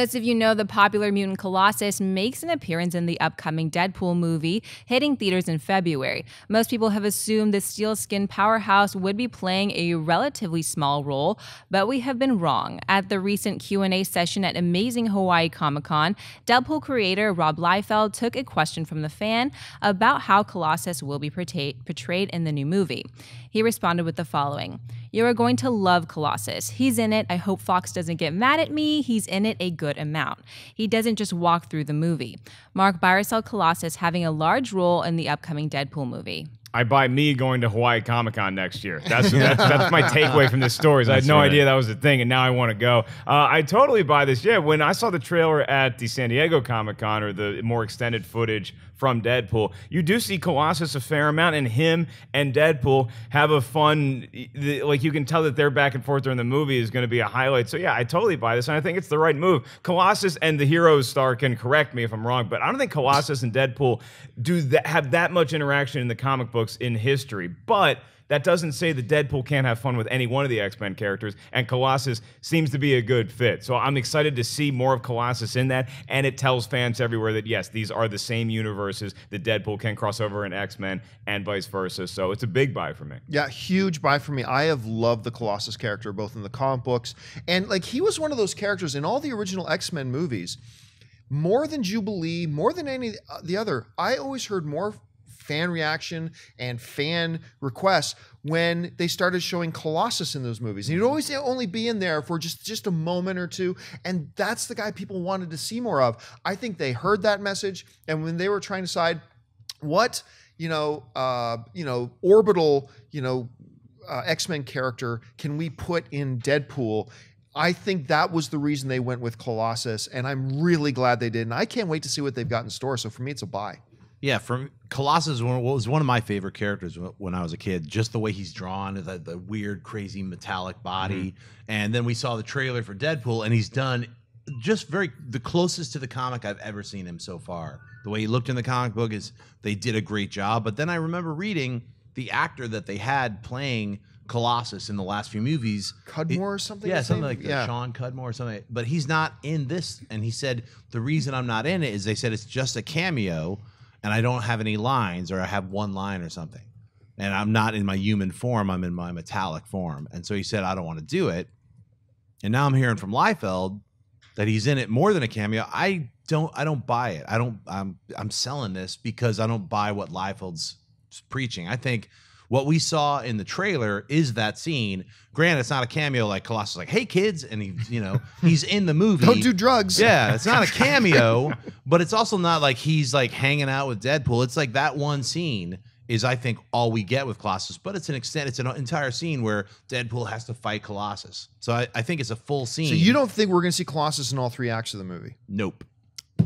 As if you know the popular mutant Colossus makes an appearance in the upcoming Deadpool movie, hitting theaters in February. Most people have assumed the steel skin powerhouse would be playing a relatively small role, but we have been wrong. At the recent Q&A session at Amazing Hawaii Comic-Con, Deadpool creator Rob Liefeld took a question from the fan about how Colossus will be portrayed in the new movie. He responded with the following. You are going to love Colossus. He's in it. I hope Fox doesn't get mad at me. He's in it a good amount. He doesn't just walk through the movie. Mark Byracel Colossus having a large role in the upcoming Deadpool movie. I buy me going to Hawaii Comic Con next year. That's, that's, that's my takeaway from this story. Is I had no right. idea that was a thing, and now I want to go. Uh, I totally buy this. Yeah, when I saw the trailer at the San Diego Comic Con or the more extended footage from Deadpool, you do see Colossus a fair amount, and him and Deadpool have a fun. Like you can tell that their back and forth during the movie is going to be a highlight. So yeah, I totally buy this, and I think it's the right move. Colossus and the Heroes star can correct me if I'm wrong, but I don't think Colossus and Deadpool do that, have that much interaction in the comic book books in history. But that doesn't say that Deadpool can't have fun with any one of the X Men characters, and Colossus seems to be a good fit. So I'm excited to see more of Colossus in that, and it tells fans everywhere that yes, these are the same universes that Deadpool can cross over in X Men and vice versa. So it's a big buy for me. Yeah, huge buy for me. I have loved the Colossus character both in the comic books and like he was one of those characters in all the original X Men movies more than Jubilee, more than any uh, the other, I always heard more fan reaction and fan requests when they started showing Colossus in those movies. And he'd always only be in there for just, just a moment or two. And that's the guy people wanted to see more of. I think they heard that message. And when they were trying to decide what, you know, uh, you know, orbital, you know, uh, X-Men character can we put in Deadpool? I think that was the reason they went with Colossus, and I'm really glad they did. And I can't wait to see what they've got in store. So for me, it's a buy. Yeah, from Colossus was one of my favorite characters when I was a kid. Just the way he's drawn, the, the weird, crazy metallic body, mm-hmm. and then we saw the trailer for Deadpool, and he's done just very the closest to the comic I've ever seen him so far. The way he looked in the comic book is they did a great job. But then I remember reading the actor that they had playing Colossus in the last few movies, Cudmore it, or something. Yeah, something like yeah. Sean Cudmore or something. But he's not in this, and he said the reason I'm not in it is they said it's just a cameo and I don't have any lines or I have one line or something. And I'm not in my human form, I'm in my metallic form. And so he said, I don't want to do it. And now I'm hearing from Liefeld that he's in it more than a cameo. I don't I don't buy it. I don't I'm I'm selling this because I don't buy what Liefeld's preaching. I think what we saw in the trailer is that scene. Granted, it's not a cameo like Colossus, like, hey kids, and he, you know, he's in the movie. Don't do drugs. Yeah, it's not a cameo, but it's also not like he's like hanging out with Deadpool. It's like that one scene is I think all we get with Colossus, but it's an extent, it's an entire scene where Deadpool has to fight Colossus. So I, I think it's a full scene. So you don't think we're going to see Colossus in all three acts of the movie? Nope.